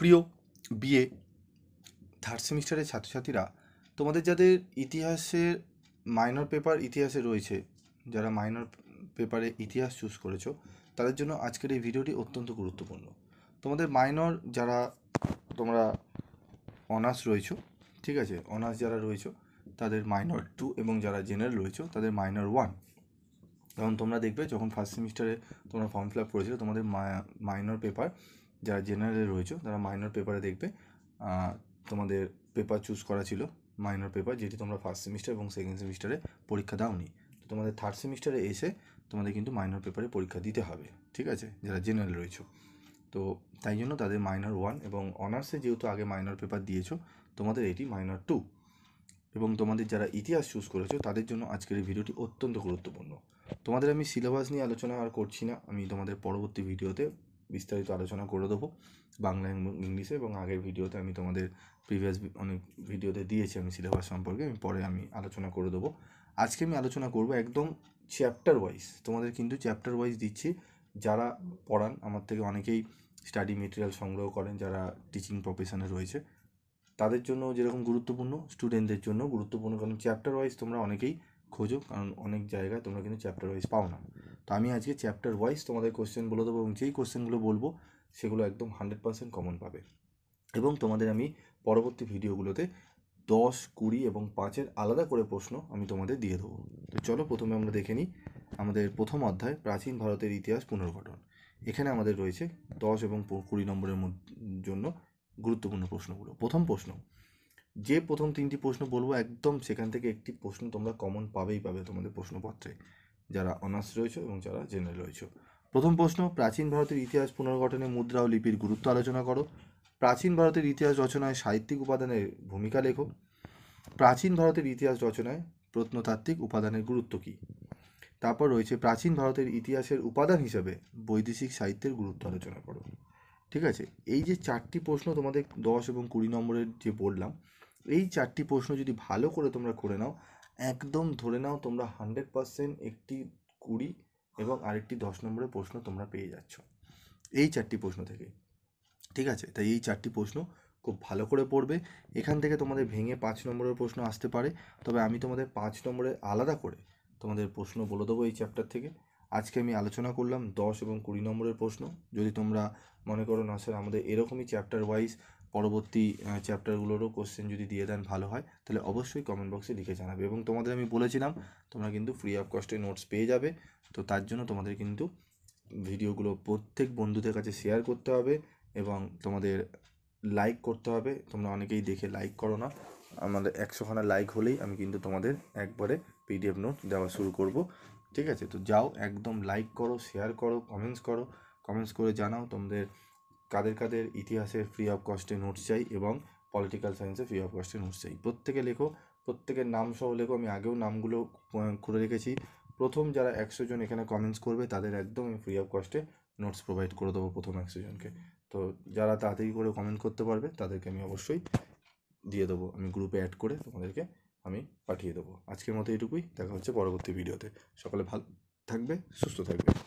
প্রিয় BA third সেমিস্টারের ছাত্রছাত্রীরা তোমাদের যাদের ইতিহাসের মাইনর পেপার ইতিহাসে রয়েছে যারা মাইনর পেপারে ইতিহাস চুজ করেছো তাদের জন্য আজকের এই ভিডিওটি অত্যন্ত গুরুত্বপূর্ণ তোমাদের মাইনর যারা তোমরা অনার্স রয়েছো ঠিক আছে অনার্স যারা রয়েছো তাদের মাইনর টু এবং যারা জেনারেল রয়েছো তাদের মাইনর ওয়ান কারণ তোমরা দেখবে যখন ফার্স্ট সেমিস্টারে তোমরা ফর্ম ফিল আপ করেছিলে তোমাদের মাইনর পেপার যারা জেনারেলে রয়েছে তারা মাইনর পেপারে দেখবে তোমাদের পেপার চুজ করা ছিল মাইনর পেপার যেটি তোমরা ফার্স্ট সেমিস্টার এবং সেকেন্ড সেমিস্টারে পরীক্ষা দাওনি তো তোমাদের থার্ড সেমিস্টারে এসে তোমাদের কিন্তু মাইনর পেপারে পরীক্ষা দিতে হবে ঠিক আছে যারা জেনারেল রয়েছে তো তাই জন্য তাদের মাইনর ওয়ান এবং অনার্সে যেহেতু আগে মাইনর পেপার দিয়েছো তোমাদের এটি মাইনর টু এবং তোমাদের যারা ইতিহাস চুজ করেছো তাদের জন্য আজকের এই ভিডিওটি অত্যন্ত গুরুত্বপূর্ণ তোমাদের আমি সিলেবাস নিয়ে আলোচনা আর করছি না আমি তোমাদের পরবর্তী ভিডিওতে বিস্তারিত আলোচনা করে দেবো বাংলা এবং ইংলিশে এবং আগের ভিডিওতে আমি তোমাদের প্রিভিয়াস অনেক ভিডিওতে দিয়েছি আমি সিলেবাস সম্পর্কে আমি পরে আমি আলোচনা করে দেবো আজকে আমি আলোচনা করব একদম চ্যাপ্টার ওয়াইজ তোমাদের কিন্তু চ্যাপ্টার ওয়াইজ দিচ্ছি যারা পড়ান আমার থেকে অনেকেই স্টাডি মেটেরিয়াল সংগ্রহ করেন যারা টিচিং প্রফেশনে রয়েছে তাদের জন্য যেরকম গুরুত্বপূর্ণ স্টুডেন্টদের জন্য গুরুত্বপূর্ণ কারণ চ্যাপ্টার ওয়াইজ তোমরা অনেকেই খোঁজো কারণ অনেক জায়গায় তোমরা কিন্তু চ্যাপ্টার ওয়াইজ পাও না তো আমি আজকে চ্যাপ্টার ওয়াইজ তোমাদের কোশ্চেন বলে দেবো এবং যেই কোশ্চেনগুলো বলবো সেগুলো একদম হান্ড্রেড পার্সেন্ট কমন পাবে এবং তোমাদের আমি পরবর্তী ভিডিওগুলোতে দশ কুড়ি এবং পাঁচের আলাদা করে প্রশ্ন আমি তোমাদের দিয়ে দেবো তো চলো প্রথমে আমরা দেখে নিই আমাদের প্রথম অধ্যায় প্রাচীন ভারতের ইতিহাস পুনর্গঠন এখানে আমাদের রয়েছে দশ এবং কুড়ি নম্বরের জন্য গুরুত্বপূর্ণ প্রশ্নগুলো প্রথম প্রশ্ন যে প্রথম তিনটি প্রশ্ন বলবো একদম সেখান থেকে একটি প্রশ্ন তোমরা কমন পাবেই পাবে তোমাদের প্রশ্নপত্রে যারা অনার্স রয়েছে এবং যারা জেনারেল রয়েছে প্রথম প্রশ্ন প্রাচীন ভারতের ইতিহাস পুনর্গঠনে মুদ্রা ও লিপির গুরুত্ব আলোচনা করো প্রাচীন ভারতের ইতিহাস রচনায় সাহিত্যিক উপাদানের ভূমিকা লেখো প্রাচীন ভারতের ইতিহাস রচনায় প্রত্নতাত্ত্বিক উপাদানের গুরুত্ব কী তারপর রয়েছে প্রাচীন ভারতের ইতিহাসের উপাদান হিসাবে বৈদেশিক সাহিত্যের গুরুত্ব আলোচনা করো ঠিক আছে এই যে চারটি প্রশ্ন তোমাদের দশ এবং কুড়ি নম্বরের যে বললাম এই চারটি প্রশ্ন যদি ভালো করে তোমরা করে নাও একদম ধরে নাও তোমরা হান্ড্রেড পারসেন্ট একটি কুড়ি এবং আরেকটি দশ নম্বরের প্রশ্ন তোমরা পেয়ে যাচ্ছ এই চারটি প্রশ্ন থেকে ঠিক আছে তাই এই চারটি প্রশ্ন খুব ভালো করে পড়বে এখান থেকে তোমাদের ভেঙে পাঁচ নম্বরের প্রশ্ন আসতে পারে তবে আমি তোমাদের পাঁচ নম্বরে আলাদা করে তোমাদের প্রশ্ন বলে দেবো এই চ্যাপ্টার থেকে আজকে আমি আলোচনা করলাম দশ এবং কুড়ি নম্বরের প্রশ্ন যদি তোমরা মনে করো না স্যার আমাদের এরকমই চ্যাপ্টার ওয়াইজ পরবর্তী চ্যাপ্টারগুলোরও কোশ্চেন যদি দিয়ে দেন ভালো হয় তাহলে অবশ্যই কমেন্ট বক্সে লিখে জানাবে এবং তোমাদের আমি বলেছিলাম তোমরা কিন্তু ফ্রি অফ কস্টে নোটস পেয়ে যাবে তো তার জন্য তোমাদের কিন্তু ভিডিওগুলো প্রত্যেক বন্ধুদের কাছে শেয়ার করতে হবে এবং তোমাদের লাইক করতে হবে তোমরা অনেকেই দেখে লাইক করো না আমাদের একশোখানা লাইক হলেই আমি কিন্তু তোমাদের একবারে পিডিএফ নোট দেওয়া শুরু করব ঠিক আছে তো যাও একদম লাইক করো শেয়ার করো কমেন্টস করো কমেন্টস করে জানাও তোমাদের কাদের কাদের ইতিহাসের ফ্রি অফ কস্টে নোটস চাই এবং পলিটিক্যাল সায়েন্সে ফ্রি অফ কস্টে নোটস চাই প্রত্যেকে লেখো প্রত্যেকের নাম সহ লেখো আমি আগেও নামগুলো করে রেখেছি প্রথম যারা একশো জন এখানে কমেন্টস করবে তাদের একদম আমি ফ্রি অফ কস্টে নোটস প্রোভাইড করে দেবো প্রথম একশো জনকে তো যারা তাড়াতাড়ি করে কমেন্ট করতে পারবে তাদেরকে আমি অবশ্যই দিয়ে দেবো আমি গ্রুপে অ্যাড করে তোমাদেরকে আমি পাঠিয়ে দেবো আজকের মতো এটুকুই দেখা হচ্ছে পরবর্তী ভিডিওতে সকালে ভালো থাকবে সুস্থ থাকবে